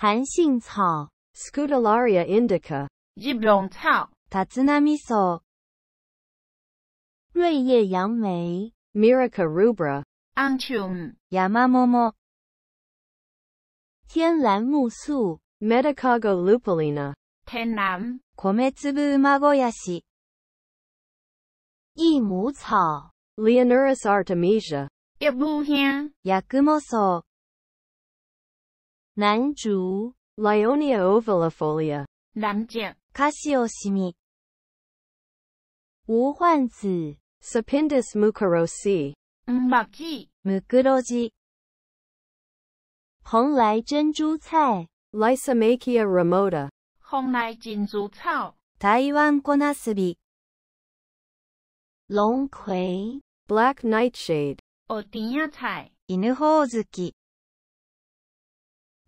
寒性草 Scutellaria indica，（Tatsunami so）、瑞叶杨梅 m i r i c a rubra，y a m a m マ m o 天蓝木素 Medicago lupulina，天蓝。コメツブマゴヤ i 益母草 Leonurus artemisia，益母香。m o so）。南竹 l i o n i a ovalifolia，南竹。卡西奥西米，无患子 Sapindus mukorossi，i m 木 r o 瓜 i 蓬莱珍珠菜 Lysimachia r e m o t a 蓬莱珍珠草。台湾冠纳斯比，龙葵 Black Nightshade，芋甜仔菜 Inuhozuki。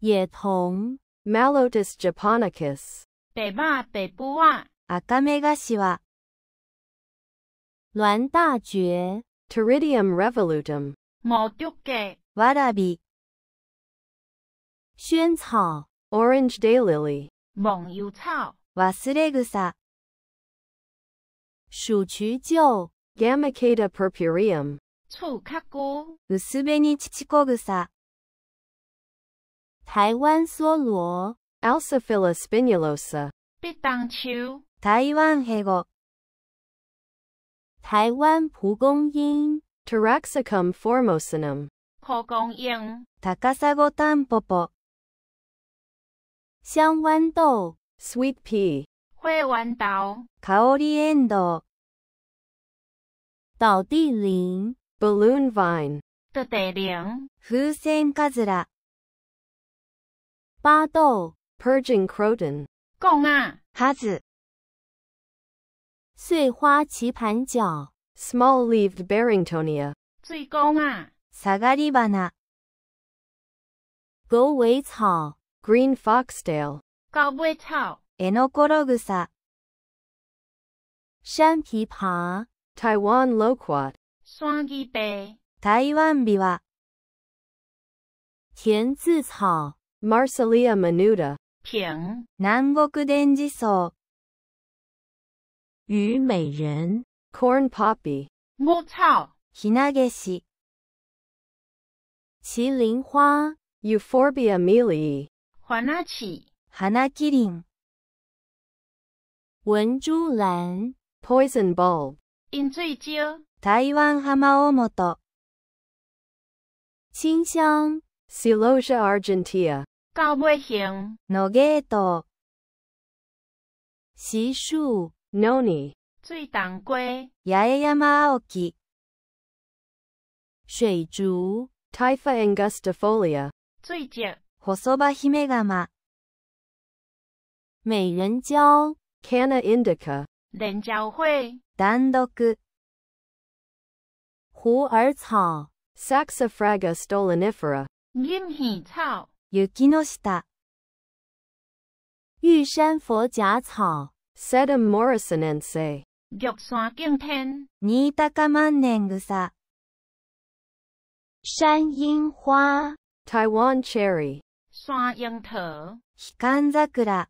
野豚 Melotus japonicus 北霸北部啊赤目頭栾大蕨 Pteridium revolutum 毛竹粿わらび萱草 Orange daylily 梦游草忘れ草鼠渠臼 Gamicata purpureum 触角菇薄紅乳子草台湾梭罗 Alcea filiflora spinulosa 毕冬秋。台湾那个台湾蒲公英 Taraxacum formosanum 蒲公英。大家猜个蛋宝宝。香豌豆 Sweet pea 香豌豆。卡奥里安豆。倒地灵。Balloon vine 倒地铃。风仙花子啦。巴豆 p u r g i n g croton。贡啊，哈子。碎花棋盘角 small leaved b a r r i n g t o n i a 最公啊，沙噶里巴纳。狗尾草 green foxtail。狗尾草 enokoro gusa。山枇杷 taiwan loquat。山枇杷 taiwan bia。甜字草。Marcelia minuta 平南国电子所虞美人 corn poppy 我操ひなげし麒麟花 Euphorbia milii 花纳奇 hana kirin 文珠兰 poison bulb 饮最久台湾哈马奥莫托清香 Silosia a r g e n t i a 草木型。诺芥豆。四树。糯米。水东瓜。野山毛菊。水竹。苔藓。Gustafolia。水蕨。火索巴。美人蕉。Cana indica。单刀苣。虎耳草。Saxifraga stolonifera。金线草。雪の下。玉山佛甲草。Set a Morrison and say. 玉山敬天。新高万年草。山樱花。台湾 cherry。山樱桃。悲観桜。